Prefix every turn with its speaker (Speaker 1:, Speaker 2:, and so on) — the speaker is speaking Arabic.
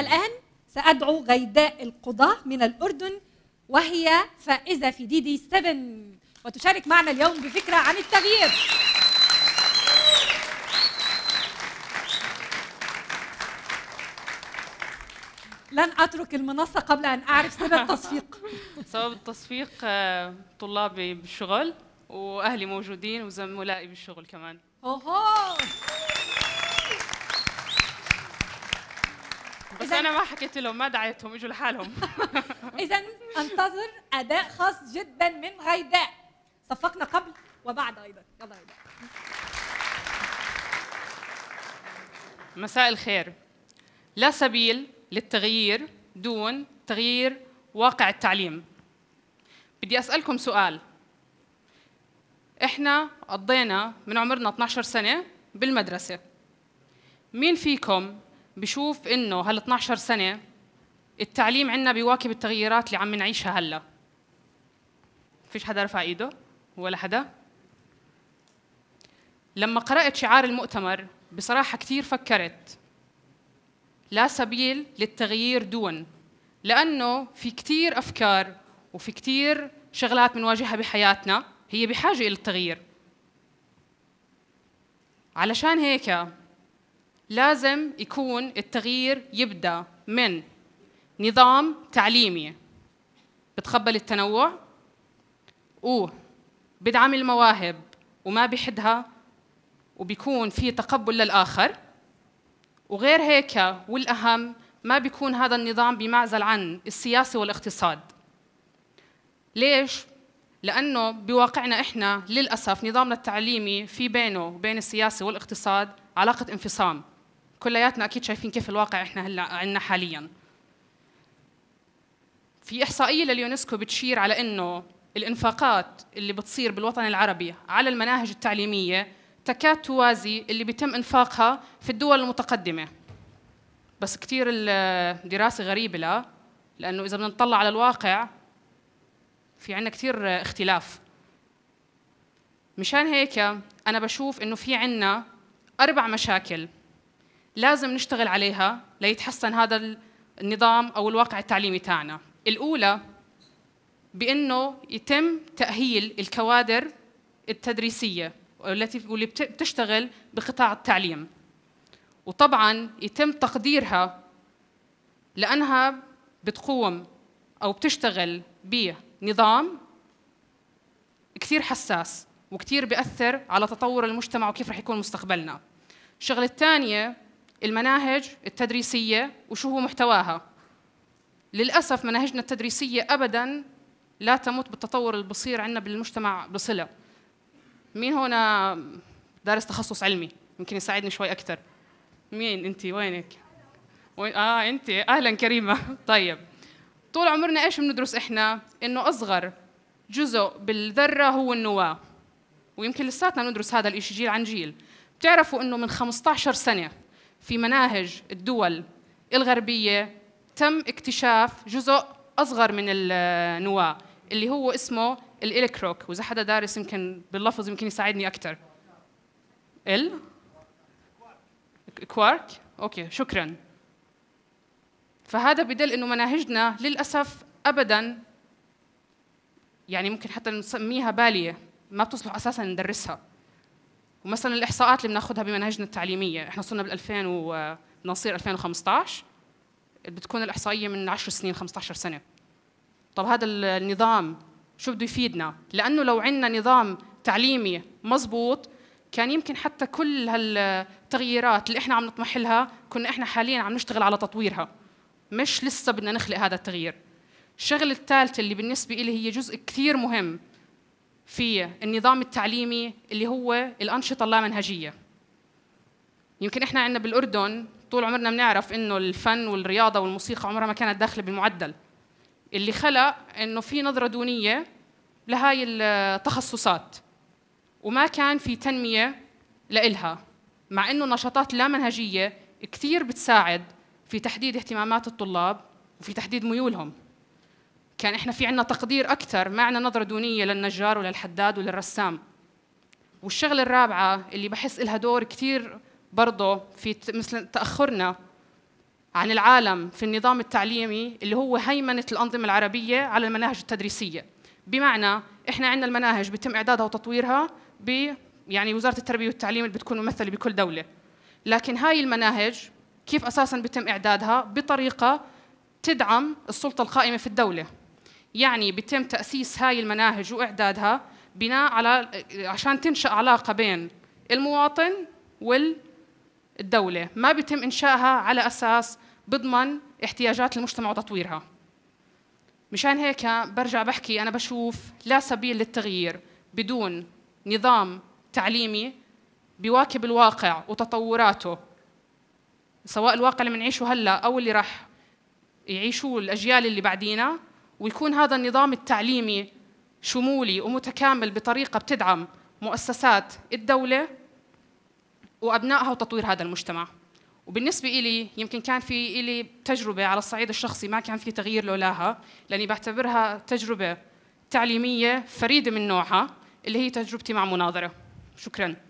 Speaker 1: الآن سأدعو غيداء القضاة من الأردن وهي فائزة في دي دي 7 وتشارك معنا اليوم بفكرة عن التغيير لن أترك المنصة قبل أن أعرف سبب التصفيق سبب التصفيق آه، طلابي بالشغل وأهلي موجودين وزملائي بالشغل كمان أوهو بس انا ما حكيت لهم ما دعيتهم اجوا لحالهم اذا انتظر اداء خاص جدا من غيداء صفقنا قبل وبعد ايضا يلا غيداء مساء الخير لا سبيل للتغيير دون تغيير واقع التعليم بدي اسالكم سؤال احنا قضينا من عمرنا 12 سنه بالمدرسه مين فيكم بشوف انه هال 12 سنه التعليم عندنا بيواكب التغييرات اللي عم نعيشها هلا فيش حدا رفع ايده ولا حدا لما قرات شعار المؤتمر بصراحه كثير فكرت لا سبيل للتغيير دون لانه في كثير افكار وفي كثير شغلات بنواجهها بحياتنا هي بحاجه الى التغيير علشان هيك لازم يكون التغيير يبدا من نظام تعليمي بتقبل التنوع وبدعم المواهب وما بحدها وبيكون في تقبل للآخر وغير هيك والأهم ما بيكون هذا النظام بمعزل عن السياسة والاقتصاد ليش؟ لأنه بواقعنا إحنا للأسف نظامنا التعليمي في بينه وبين السياسة والاقتصاد علاقة انفصام كلياتنا اكيد شايفين كيف الواقع احنا هلا عندنا حاليا في احصائيه لليونسكو بتشير على انه الانفاقات اللي بتصير بالوطن العربي على المناهج التعليميه تكاد توازي اللي بيتم انفاقها في الدول المتقدمه بس كثير الدراسه غريبه لا لانه اذا بدنا نطلع على الواقع في عندنا كثير اختلاف مشان هيك انا بشوف انه في عندنا اربع مشاكل لازم نشتغل عليها ليتحسن هذا النظام او الواقع التعليمي تاعنا الاولى بانه يتم تاهيل الكوادر التدريسيه والتي واللي بتشتغل بقطاع التعليم وطبعا يتم تقديرها لانها بتقوم او بتشتغل بنظام كثير حساس وكثير بياثر على تطور المجتمع وكيف رح يكون مستقبلنا الشغله الثانيه المناهج التدريسية وشو هو محتواها للأسف مناهجنا التدريسية أبدا لا تمت بالتطور اللي بصير عندنا بالمجتمع بصلة مين هنا دارس تخصص علمي يمكن يساعدني شوي أكثر مين أنت وينك وين آه أنت أهلا كريمة طيب طول عمرنا إيش بندرس إحنا إنه أصغر جزء بالذرة هو النواة ويمكن لساتنا ندرس هذا الإشي جيل عن جيل بتعرفوا إنه من 15 سنة في مناهج الدول الغربية تم اكتشاف جزء أصغر من النواة اللي هو اسمه الإلكروك وإذا حدا دارس يمكن باللفظ يمكن يساعدني أكثر ال كوارك أوكي شكرا فهذا بدل إنه مناهجنا للأسف أبدا يعني ممكن حتى نسميها بالية ما بتصلح أساسا ندرسها ومثلا الاحصاءات اللي بناخذها بمناهجنا التعليميه احنا صرنا بال 2000 ونصير 2015 بتكون الاحصائيه من 10 سنين 15 سنه طب هذا النظام شو بده يفيدنا لانه لو عندنا نظام تعليمي مزبوط كان يمكن حتى كل هالتغييرات اللي احنا عم نطمح لها كنا احنا حاليا عم نشتغل على تطويرها مش لسه بدنا نخلق هذا التغيير الشغله الثالثه اللي بالنسبه لي هي جزء كثير مهم في النظام التعليمي اللي هو الانشطه اللامنهجيه يمكن احنا عندنا بالاردن طول عمرنا بنعرف انه الفن والرياضه والموسيقى عمرها ما كانت داخله بالمعدل اللي خلق انه في نظره دونيه لهاي التخصصات وما كان في تنميه لإلها مع انه النشاطات اللامنهجيه منهجيه كثير بتساعد في تحديد اهتمامات الطلاب وفي تحديد ميولهم كان احنا في عنا تقدير اكثر ما عنا نظره دونيه للنجار وللحداد وللرسام والشغله الرابعه اللي بحس لها دور كثير برضه في مثل تاخرنا عن العالم في النظام التعليمي اللي هو هيمنه الانظمه العربيه على المناهج التدريسيه بمعنى احنا عندنا المناهج بيتم اعدادها وتطويرها ب يعني وزاره التربيه والتعليم اللي بتكون ممثله بكل دوله لكن هاي المناهج كيف اساسا بيتم اعدادها بطريقه تدعم السلطه القائمه في الدوله يعني بيتم تأسيس هاي المناهج وإعدادها بناء على عشان تنشأ علاقة بين المواطن والدولة ما بيتم إنشائها على أساس بضمن احتياجات المجتمع وتطويرها مشان هيك برجع بحكي أنا بشوف لا سبيل للتغيير بدون نظام تعليمي بيواكب الواقع وتطوراته سواء الواقع اللي بنعيشه هلا أو اللي راح يعيشوه الأجيال اللي بعدينا ويكون هذا النظام التعليمي شمولي ومتكامل بطريقه بتدعم مؤسسات الدوله وابنائها وتطوير هذا المجتمع وبالنسبة إلي يمكن كان في إلي تجربة على الصعيد الشخصي ما كان في تغيير لولاها لأني بعتبرها تجربة تعليمية فريدة من نوعها اللي هي تجربتي مع مناظرة شكراً